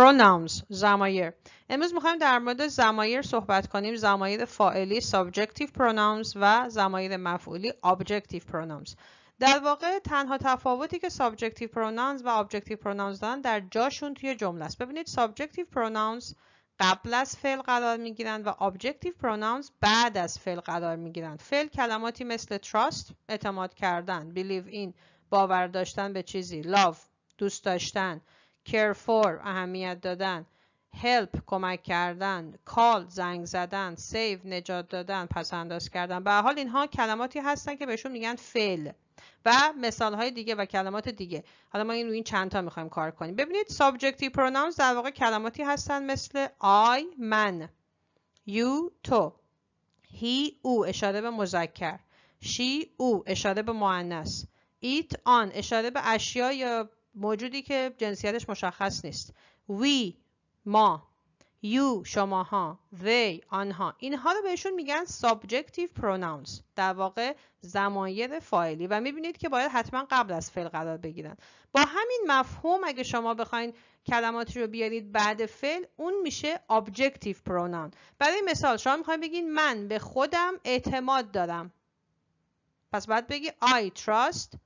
pronouns زمایر امروز میخوایم در مورد زمایر صحبت کنیم زمایر فاعلی subjective pronouns و زمایر مفعولی objective pronouns در واقع تنها تفاوتی که subjective pronouns و objective pronouns دارن در جاشون توی جمله است ببینید subjective pronouns قبل از فعل قرار میگیرند و objective pronouns بعد از فعل قرار میگیرند فعل کلماتی مثل trust اعتماد کردن believe in باور داشتن به چیزی love دوست داشتن care for اهمیت دادن help کمک کردن call زنگ زدن save نجات دادن پس انداز کردن به حال اینها کلماتی هستن که بهشون میگن فعل و مثال های دیگه و کلمات دیگه حالا ما این روی این چند تا میخوایم کار کنیم ببینید سابجکتی pronouns در واقع کلماتی هستن مثل I من you تو he او اشاره به مذکر she او اشاره به معنیس it آن اشاره به اشیا یا موجودی که جنسیتش مشخص نیست وی ما you شماها they آنها اینها رو بهشون میگن subjective pronouns در واقع زمایر فاعلی و میبینید که باید حتما قبل از فعل قرار بگیرن با همین مفهوم اگه شما بخواین کلماتی رو بیارید بعد فعل اون میشه objective pronoun برای مثال شما میخواین بگین من به خودم اعتماد دارم پس باید بگی I trust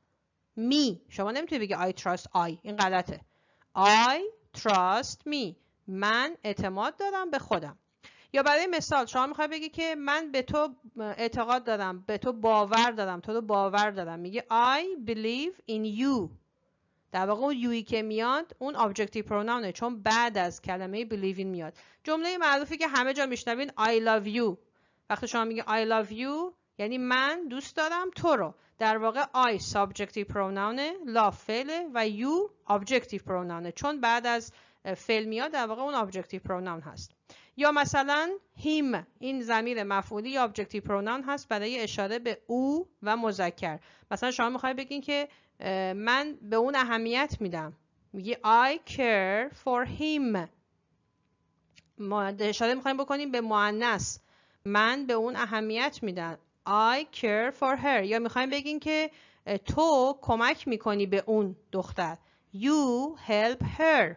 می شما نمیتونی بگی آی تراست آی. این غلطه آی تراست می. من اعتماد دارم به خودم یا برای مثال شما میخوای بگی که من به تو اعتقاد دارم به تو باور دارم تو رو باور دارم میگه I believe in you در واقع اون یویی که میاد اون objective پروناونه چون بعد از کلمه believe in میاد جمله معروفی که همه جا میشنوین I love you وقتی شما میگه I love you یعنی من دوست دارم تو رو در واقع I subjective pronoun لا فعل و you objective پروناونه چون بعد از فعل میاد در واقع اون objective pronoun هست یا مثلا him این ضمیر مفعولی یا objective pronoun هست برای اشاره به او و مذکر مثلا شما میخوای بگین که من به اون اهمیت میدم میگی I care for him اشاره میخوایم بکنیم به معنیس من به اون اهمیت میدم I care for her یا میخوایم بگین که تو کمک میکنی به اون دختر You help her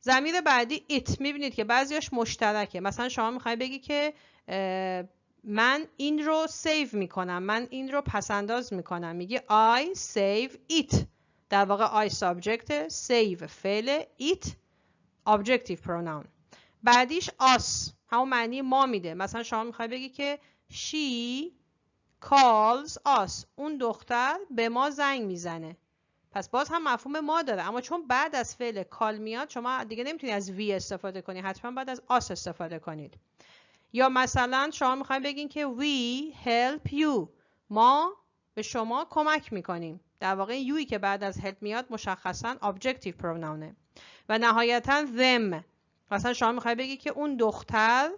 زمیر بعدی it میبینید که بعضیاش مشترکه مثلا شما میخوایم بگی که من این رو سیو میکنم من این رو پسنداز میکنم میگی I save it در واقع I subject save فعل it objective pronoun بعدیش us همون معنی ما میده مثلا شما میخوای بگی که she calls us اون دختر به ما زنگ میزنه پس باز هم مفهوم ما داره اما چون بعد از فعل کال میاد شما دیگه نمیتونید از وی استفاده کنید حتما بعد از آس استفاده کنید یا مثلا شما میخواید بگین که we help you ما به شما کمک میکنیم در واقع یوی که بعد از help میاد مشخصا objective pronounه و نهایتا them مثلا شما میخواید بگی که اون دختر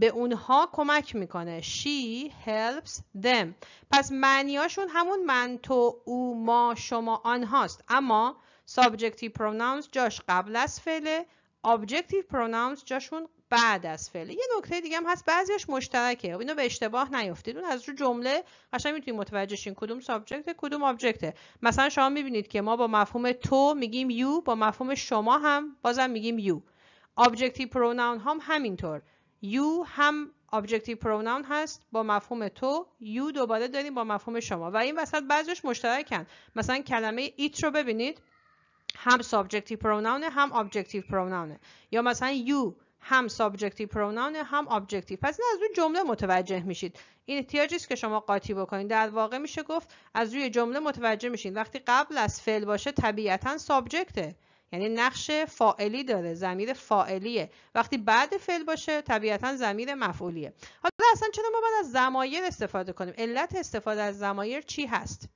به اونها کمک میکنه she helps them پس معنیاشون همون من تو او ما شما آنهاست اما subjective pronouns جاش قبل از فعله objective pronouns جاشون بعد از فعله یه نکته دیگه هم هست بعضیش مشترکه اینو به اشتباه نیفتید اون از رو جمله قشنگ میتونید متوجه کدوم سابجکت کدوم آبجکته مثلا شما میبینید که ما با مفهوم تو میگیم یو با مفهوم شما هم بازم میگیم یو objective پروناون هم همینطور you هم objective pronoun هست با مفهوم تو یو دوباره داریم با مفهوم شما و این وسط بعضیش مشترکن مثلا کلمه ایت رو ببینید هم subjective pronoun هم objective pronoun یا مثلا یو هم subjective pronoun هم objective پس این از روی جمله متوجه میشید این احتیاجی است که شما قاطی بکنید در واقع میشه گفت از روی جمله متوجه میشید وقتی قبل از فعل باشه طبیعتا سابجکته یعنی نقش فاعلی داره زمیر فاعلیه وقتی بعد فعل باشه طبیعتا زمیر مفعولیه حالا اصلا چرا ما باید از زمایر استفاده کنیم علت استفاده از زمایر چی هست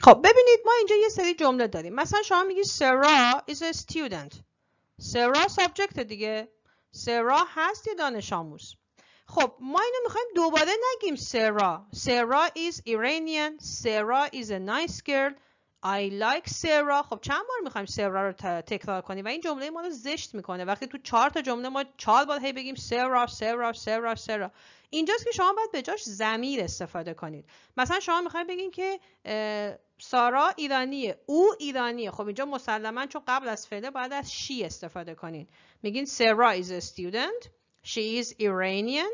خب ببینید ما اینجا یه سری جمله داریم مثلا شما میگی سرا is a student سرا سابجکت دیگه سرا هست یه دانش آموز خب ما اینو میخوایم دوباره نگیم سرا سرا از Iranian سرا is a nice girl I like Sarah خب چند بار میخوایم سرا رو تکرار کنیم و این جمله ما رو زشت میکنه وقتی تو چهار تا جمله ما چهار بار هی بگیم Sarah, Sarah, Sarah, Sarah اینجاست که شما باید به جاش زمیر استفاده کنید مثلا شما میخواید بگین که سارا ایرانیه او ایرانیه خب اینجا مسلما چون قبل از فعله باید از شی استفاده کنید میگین سرا is a student she is Iranian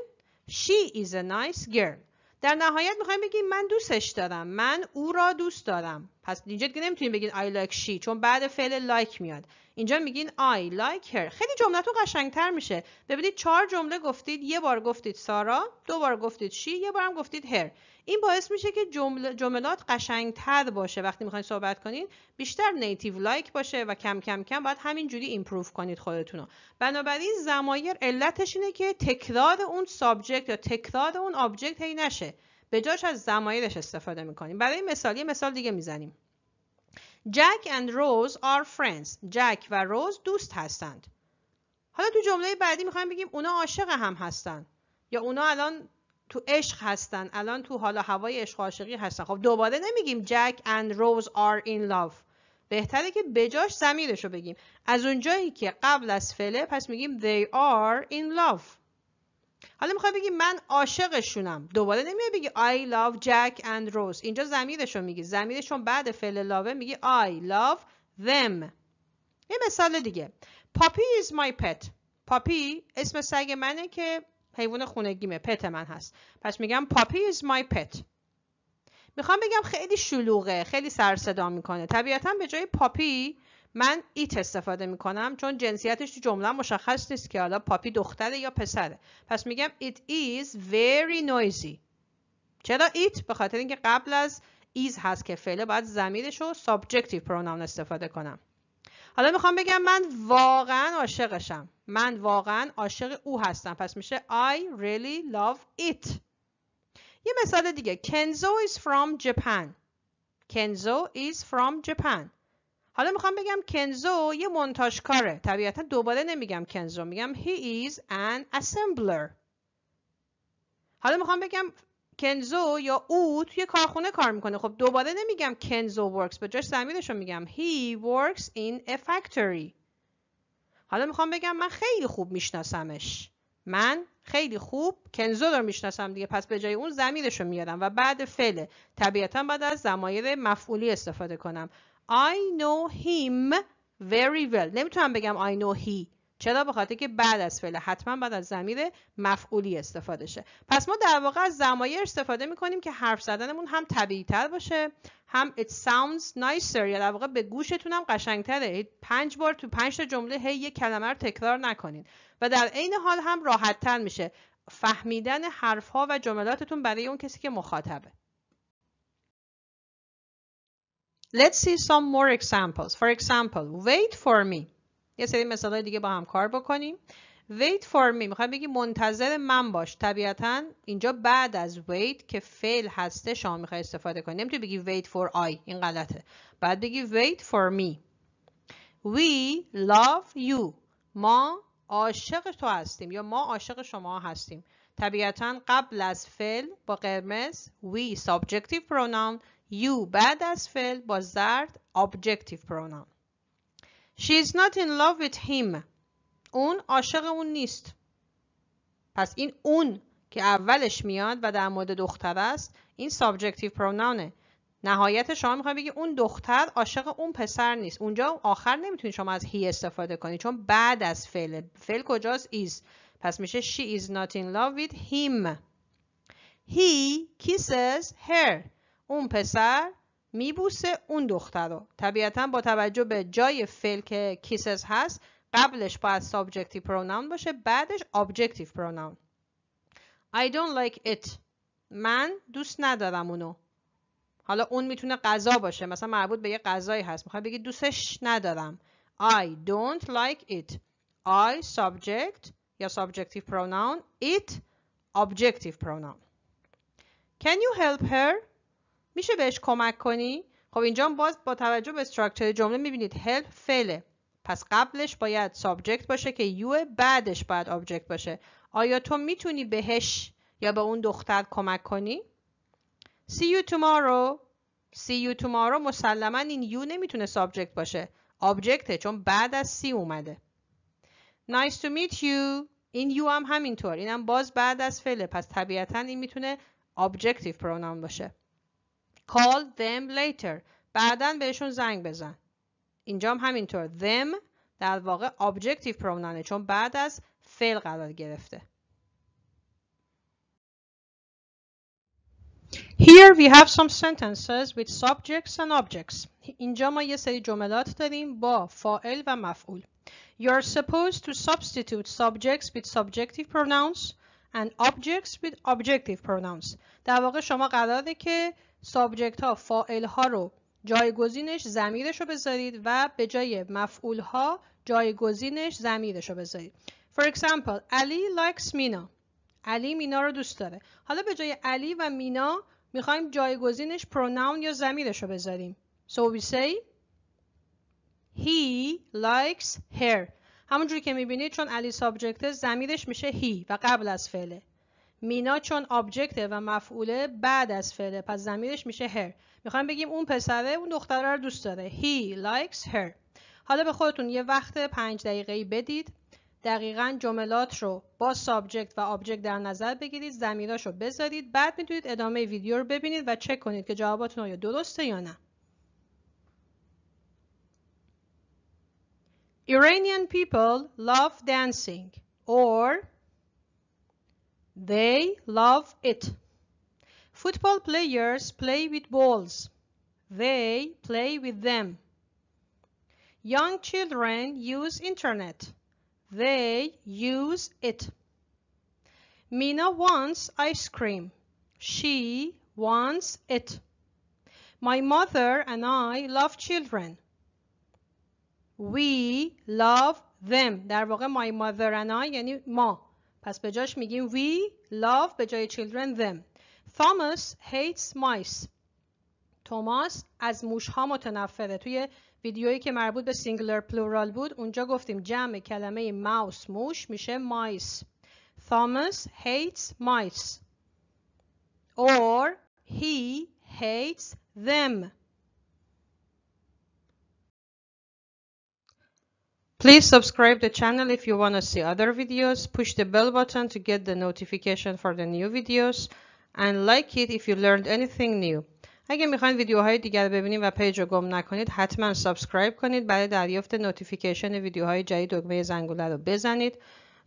she is a nice girl در نهایت میخوایم بگیم من دوستش دارم من او را دوست دارم پس اینجا دیگه نمیتونین بگین I like she چون بعد فعل لایک like میاد اینجا میگین I like her خیلی جملتون قشنگتر میشه ببینید چهار جمله گفتید یه بار گفتید سارا دو بار گفتید she یه هم گفتید her این باعث میشه که جمل... جملات قشنگتر باشه وقتی میخواین صحبت کنین بیشتر نیتیو لایک باشه و کم کم کم باید جوری ایمپروف کنید خودتون رو بنابراین زمایر علتش اینه که تکرار اون سابجکت یا تکرار اون آبجکت هی نشه به جاش از زمایلش استفاده میکنیم برای مثال یه مثال دیگه میزنیم جک and روز are friends جک و روز دوست هستند حالا تو جمله بعدی میخوایم بگیم اونا عاشق هم هستن یا اونا الان تو عشق هستن الان تو حالا هوای عشق عاشقی هستن خب دوباره نمیگیم جک and روز are in love بهتره که بجاش زمیرش رو بگیم از اونجایی که قبل از فله پس میگیم they are in love حالا میخوای بگی من عاشقشونم دوباره نمیای بگی I love Jack and Rose اینجا زمیرشو میگی زمیرشون بعد فعل لاوه میگی I love them یه مثال دیگه پاپی is my pet پاپی اسم سگ منه که حیوان خونگیمه پت من هست پس میگم پاپی is my pet میخوام بگم خیلی شلوغه خیلی سرصدا میکنه طبیعتا به جای پاپی من ایت استفاده میکنم چون جنسیتش تو جمله مشخص نیست که حالا پاپی دختره یا پسره پس میگم it is very noisy چرا ایت به خاطر اینکه قبل از ایز هست که فعله باید زمیرش رو سابجکتیو پروناون استفاده کنم حالا میخوام بگم من واقعا عاشقشم من واقعا عاشق او هستم پس میشه I really love it یه مثال دیگه Kenzo is from Japan Kenzo is from Japan حالا میخوام بگم کنزو یه منتاج کاره طبیعتا دوباره نمیگم کنزو میگم he is an assembler حالا میخوام بگم کنزو یا او توی کارخونه کار میکنه خب دوباره نمیگم کنزو works به جاش زمیرش میگم he works in a factory حالا میخوام بگم من خیلی خوب میشناسمش من خیلی خوب کنزو رو میشناسم دیگه پس به جای اون زمیرش رو میارم و بعد فعله طبیعتا بعد از زمایر مفعولی استفاده کنم I know him very well نمیتونم بگم I know he چرا به خاطر که بعد از فعل حتما بعد از ضمیر مفعولی استفاده شه پس ما در واقع از زمایر استفاده میکنیم که حرف زدنمون هم طبیعی تر باشه هم it sounds nicer یا در واقع به گوشتون هم قشنگ تره پنج بار تو پنج تا جمله هی یک کلمه رو تکرار نکنین و در عین حال هم راحت تر میشه فهمیدن حرف ها و جملاتتون برای اون کسی که مخاطبه Let's see some more examples. For example, wait for me. یه سری مثال دیگه با هم کار بکنیم. Wait for me. میخوایم بگی منتظر من باش. طبیعتا اینجا بعد از wait که فعل هسته شما میخوای استفاده کنی. نمیتونی بگی wait for I. این غلطه. بعد بگی wait for me. We love you. ما عاشق تو هستیم یا ما عاشق شما هستیم. طبیعتا قبل از فعل با قرمز we subjective pronoun You بعد از فعل با زرد objective pronoun She is not in love with him اون عاشق اون نیست پس این اون که اولش میاد و در مورد دختر است این سابجکتیو pronounه نهایت شما میخوای بگی اون دختر عاشق اون پسر نیست اونجا آخر نمیتونید شما از هی استفاده کنید چون بعد از فعل فعل کجاست is پس میشه she is not in love with him he kisses her اون پسر میبوسه اون دختر رو طبیعتا با توجه به جای فعل که کیسز هست قبلش باید سابجکتیو پروناون باشه بعدش آبجکتیو پروناون I don't like it من دوست ندارم اونو حالا اون میتونه غذا باشه مثلا مربوط به یه غذایی هست میخوای بگی دوستش ندارم I don't like it I subject یا subjective pronoun it objective pronoun Can you help her میشه بهش کمک کنی خب اینجا باز با توجه به استراکچر جمله میبینید help فعل. پس قبلش باید سابجکت باشه که یو بعدش باید آبجکت باشه آیا تو میتونی بهش یا به اون دختر کمک کنی see you tomorrow see you tomorrow مسلما این یو نمیتونه سابجکت باشه آبجکته چون بعد از سی اومده nice to meet you این یو هم همینطور اینم هم باز بعد از فعله پس طبیعتا این میتونه objective pronoun باشه Call them later. بعدا بهشون زنگ بزن. اینجا هم همینطور. Them در واقع objective pronoun, چون بعد از فعل قرار گرفته. Here we have some sentences with subjects and objects. اینجا ما یه سری جملات داریم با فاعل و مفعول. You are supposed to substitute subjects with subjective pronouns and objects with objective pronouns. در واقع شما قراره که سابجکت ها فائل ها رو جایگزینش زمیرش رو بذارید و به جای مفعول ها جایگزینش زمیرش رو بذارید For example, Ali likes Mina. علی مینا رو دوست داره. حالا به جای علی و مینا میخوایم جایگزینش پروناون یا زمیرش رو بذاریم. So we say he likes her. همونجوری که میبینید چون علی سابجکت زمیرش میشه he و قبل از فعله. مینا چون آبجکته و مفعوله بعد از فعله پس زمیرش میشه هر میخوایم بگیم اون پسره اون دختره رو دوست داره he likes her حالا به خودتون یه وقت پنج دقیقه بدید دقیقا جملات رو با سابجکت و آبجکت در نظر بگیرید زمیراش رو بذارید بعد میتونید ادامه ویدیو رو ببینید و چک کنید که جواباتون آیا درسته یا نه Iranian people love dancing or They love it. Football players play with balls. They play with them. Young children use internet. They use it. Mina wants ice cream. She wants it. My mother and I love children. We love them. در واقع my mother and I یعنی ما. پس به جاش میگیم we love به جای children them Thomas hates mice توماس از موش ها متنفره توی ویدیویی که مربوط به singular plural بود اونجا گفتیم جمع کلمه ماوس موش میشه مایس Thomas hates mice or he hates them Please subscribe the channel if you want to see other videos, push the bell button to get the notification for the new videos and like it if you learned anything new. اگه میخواین ویدیوهای دیگر ببینید و پیج رو گم نکنید حتما سابسکرایب کنید برای دریافت نوتیفیکیشن ویدیوهای جدید دکمه زنگوله رو بزنید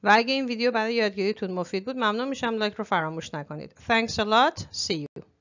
و اگه این ویدیو برای یادگیریتون مفید بود ممنون میشم لایک رو فراموش نکنید. Thanks a lot. See you.